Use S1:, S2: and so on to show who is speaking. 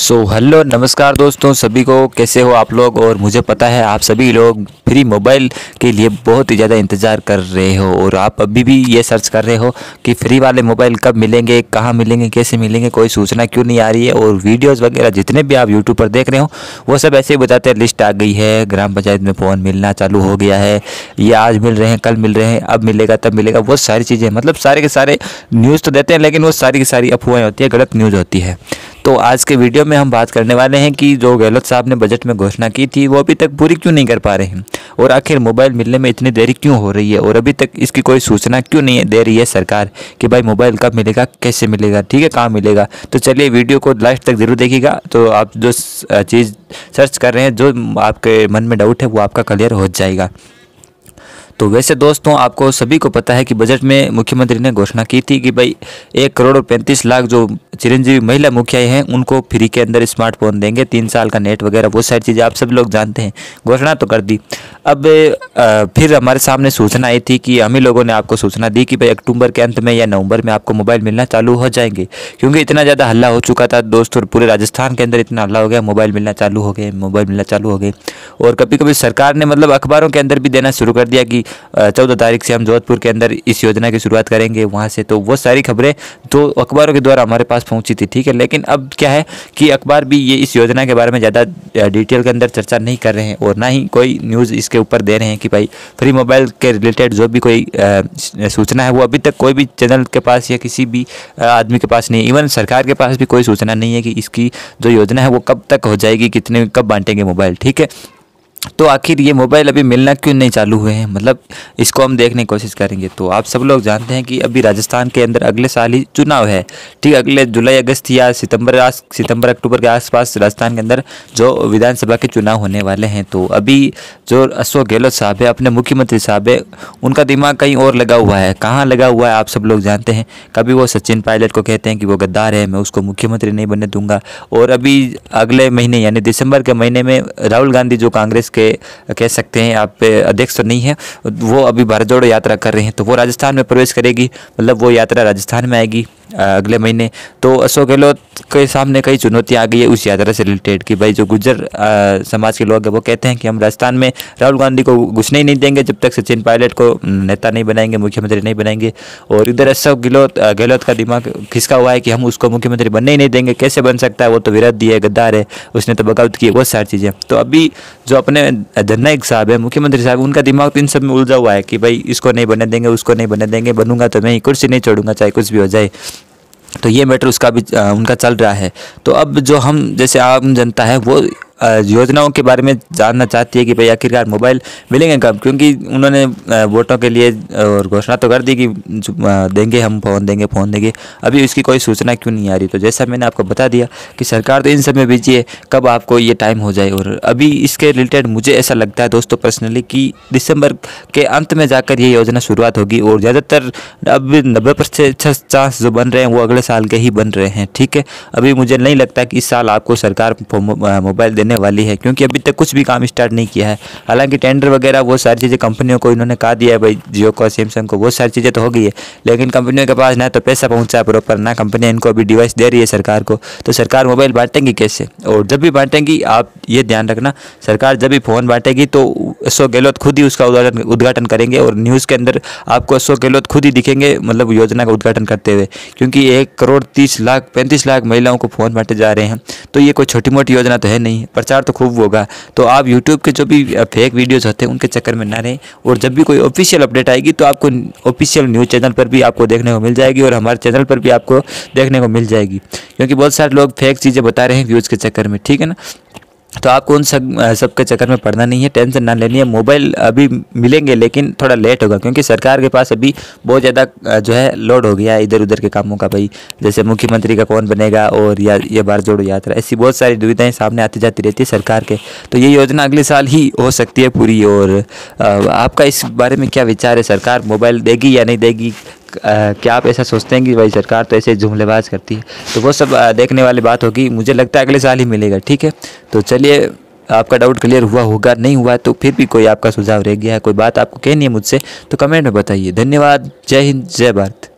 S1: सो so, hello नमस्कार दोस्तों सभी को कैसे हो आप लोग और मुझे पता है आप सभी लोग फ्री मोबाइल के लिए बहुत ही ज़्यादा इंतज़ार कर रहे हो और आप अभी भी ये सर्च कर रहे हो कि फ्री वाले मोबाइल कब मिलेंगे कहाँ मिलेंगे कैसे मिलेंगे कोई सूचना क्यों नहीं आ रही है और वीडियोस वगैरह जितने भी आप यूट्यूब पर देख रहे हो वो सब ऐसे ही बताते हैं लिस्ट आ गई है ग्राम पंचायत में फ़ोन मिलना चालू हो गया है ये आज मिल रहे हैं कल मिल रहे हैं अब मिलेगा तब मिलेगा वो सारी चीज़ें मतलब सारे के सारे न्यूज़ तो देते हैं लेकिन वो सारी की सारी अफवाहें होती है गलत न्यूज़ होती है तो आज के वीडियो में हम बात करने वाले हैं कि जो गहलोत साहब ने बजट में घोषणा की थी वो अभी तक पूरी क्यों नहीं कर पा रहे हैं और आखिर मोबाइल मिलने में इतनी देरी क्यों हो रही है और अभी तक इसकी कोई सूचना क्यों नहीं दे रही है सरकार कि भाई मोबाइल कब मिलेगा कैसे मिलेगा ठीक है कहाँ मिलेगा तो चलिए वीडियो को लास्ट तक ज़रूर देखिएगा तो आप जो चीज़ सर्च कर रहे हैं जो आपके मन में डाउट है वो आपका क्लियर हो जाएगा तो वैसे दोस्तों आपको सभी को पता है कि बजट में मुख्यमंत्री ने घोषणा की थी कि भाई एक करोड़ और पैंतीस लाख जो चिरंजीवी महिला मुखिया हैं उनको फ्री के अंदर स्मार्टफोन देंगे तीन साल का नेट वगैरह वो सारी चीज़ें आप सब लोग जानते हैं घोषणा तो कर दी अब फिर हमारे सामने सूचना आई थी कि हम ही लोगों ने आपको सूचना दी कि भाई अक्टूबर के अंत में या नवंबर में आपको मोबाइल मिलना चालू हो जाएंगे क्योंकि इतना ज़्यादा हल्ला हो चुका था दोस्त और पूरे राजस्थान के अंदर इतना हल्ला हो गया मोबाइल मिलना चालू हो गए मोबाइल मिलना चालू हो गए और कभी कभी सरकार ने मतलब अखबारों के अंदर भी देना शुरू कर दिया कि चौदह तारीख से हम जोधपुर के अंदर इस योजना की शुरुआत करेंगे वहाँ से तो वो सारी खबरें तो अखबारों के द्वारा हमारे पास पहुँची थी ठीक है लेकिन अब क्या है कि अखबार भी ये इस योजना के बारे में ज़्यादा डिटेल के अंदर चर्चा नहीं कर रहे हैं और ना ही कोई न्यूज़ इस इसके ऊपर दे रहे हैं कि भाई फ्री मोबाइल के रिलेटेड जो भी कोई सूचना है वो अभी तक कोई भी चैनल के पास या किसी भी आदमी के पास नहीं इवन सरकार के पास भी कोई सूचना नहीं है कि इसकी जो योजना है वो कब तक हो जाएगी कितने कब बांटेंगे मोबाइल ठीक है तो आखिर ये मोबाइल अभी मिलना क्यों नहीं चालू हुए हैं मतलब इसको हम देखने की कोशिश करेंगे तो आप सब लोग जानते हैं कि अभी राजस्थान के अंदर अगले साल ही चुनाव है ठीक अगले जुलाई अगस्त या सितंबर सितंबर अक्टूबर के आसपास राजस्थान के अंदर जो विधानसभा के चुनाव होने वाले हैं तो अभी जो अशोक गहलोत साहब है अपने मुख्यमंत्री साहब है उनका दिमाग कहीं और लगा हुआ है कहाँ लगा हुआ है आप सब लोग जानते हैं कभी वो सचिन पायलट को कहते हैं कि वो गद्दार है मैं उसको मुख्यमंत्री नहीं बनने दूंगा और अभी अगले महीने यानी दिसंबर के महीने में राहुल गांधी जो कांग्रेस इसके कह सकते हैं आप अध्यक्ष तो नहीं है वो अभी भारत जोड़ो यात्रा कर रहे हैं तो वो राजस्थान में प्रवेश करेगी मतलब वो यात्रा राजस्थान में आएगी अगले महीने तो अशोक गहलोत के सामने कई चुनौतियाँ आ गई है उस यात्रा से रिलेटेड कि भाई जो गुजर समाज के लोग हैं वो कहते हैं कि हम राजस्थान में राहुल गांधी को घुसने ही नहीं देंगे जब तक सचिन पायलट को नेता नहीं बनाएंगे मुख्यमंत्री नहीं बनाएंगे और इधर अशोक गहलोत गहलोत का दिमाग खिसका हुआ है कि हम उसको मुख्यमंत्री बनने ही नहीं देंगे कैसे बन सकता है वो तो विरोधी है गद्दार है उसने तो बगावत की बहुत सारी चीज़ें तो अभी जो अपने धन्नायक साहब है मुख्यमंत्री साहब उनका दिमाग तो इन सब में उलझा हुआ है कि भाई इसको नहीं बने देंगे उसको नहीं बने देंगे बनूंगा तो मैं ही कुर्सी नहीं छोड़ूंगा चाहे कुछ भी हो जाए तो ये मैटर उसका भी उनका चल रहा है तो अब जो हम जैसे आम जनता है वो योजनाओं के बारे में जानना चाहती है कि भाई आखिरकार मोबाइल मिलेंगे कब क्योंकि उन्होंने वोटों के लिए और घोषणा तो कर दी कि देंगे हम फ़ोन देंगे फ़ोन देंगे अभी उसकी कोई सूचना क्यों नहीं आ रही तो जैसा मैंने आपको बता दिया कि सरकार तो इन सब में बिजी है कब आपको ये टाइम हो जाए और अभी इसके रिलेटेड मुझे ऐसा लगता है दोस्तों पर्सनली कि दिसंबर के अंत में जाकर ये योजना शुरुआत होगी और ज़्यादातर अब नब्बे परसेंट चांस जो बन रहे हैं वो अगले साल के ही बन रहे हैं ठीक है अभी मुझे नहीं लगता कि इस साल आपको सरकार मोबाइल देने होने वाली है क्योंकि अभी तक कुछ भी काम स्टार्ट नहीं किया है हालांकि टेंडर वगैरह वो सारी चीज़ें कंपनियों को इन्होंने कहा दिया है भाई जियो को सैमसंग को वो सारी चीज़ें तो हो गई है लेकिन कंपनियों के पास ना तो पैसा पहुँचा प्रॉपर ना कंपनियाँ इनको अभी डिवाइस दे रही है सरकार को तो सरकार मोबाइल बांटेंगी कैसे और जब भी बांटेंगी आप ये ध्यान रखना सरकार जब भी फ़ोन बांटेगी तो अशोक गहलोत खुद ही उसका उद्घाटन उद्घाटन करेंगे और न्यूज़ के अंदर आपको अशोक गहलोत खुद ही दिखेंगे मतलब योजना का उद्घाटन करते हुए क्योंकि एक करोड़ तीस लाख पैंतीस लाख महिलाओं को फ़ोन बांटे जा रहे हैं तो ये कोई छोटी मोटी योजना तो है नहीं प्रचार तो खूब होगा तो आप यूट्यूब के जो भी फेक वीडियोज़ होते हैं उनके चक्कर में ना रहें और जब भी कोई ऑफिशियल अपडेट आएगी तो आपको ऑफिशियल न्यूज़ चैनल पर भी आपको देखने को मिल जाएगी और हमारे चैनल पर भी आपको देखने को मिल जाएगी क्योंकि बहुत सारे लोग फेक चीज़ें बता रहे हैं व्यूज़ के चक्कर में ठीक है ना तो आपको उन सब सब के चक्कर में पड़ना नहीं है टेंशन ना लेनी है मोबाइल अभी मिलेंगे लेकिन थोड़ा लेट होगा क्योंकि सरकार के पास अभी बहुत ज़्यादा जो है लोड हो गया है इधर उधर के कामों का भाई जैसे मुख्यमंत्री का कौन बनेगा और या ये बार जोड़ो यात्रा ऐसी बहुत सारी दुविधाएँ सामने आती जाती रहती है सरकार के तो ये योजना अगले साल ही हो सकती है पूरी और आपका इस बारे में क्या विचार है सरकार मोबाइल देगी या नहीं देगी क्या आप ऐसा सोचते हैं कि भाई सरकार तो ऐसे जुमलेबाज करती है तो वो सब देखने वाली बात होगी मुझे लगता है अगले साल ही मिलेगा ठीक है तो चलिए आपका डाउट क्लियर हुआ होगा नहीं हुआ तो फिर भी कोई आपका सुझाव रह गया है कोई बात आपको कहनी है मुझसे तो कमेंट में बताइए धन्यवाद जय हिंद जय भारत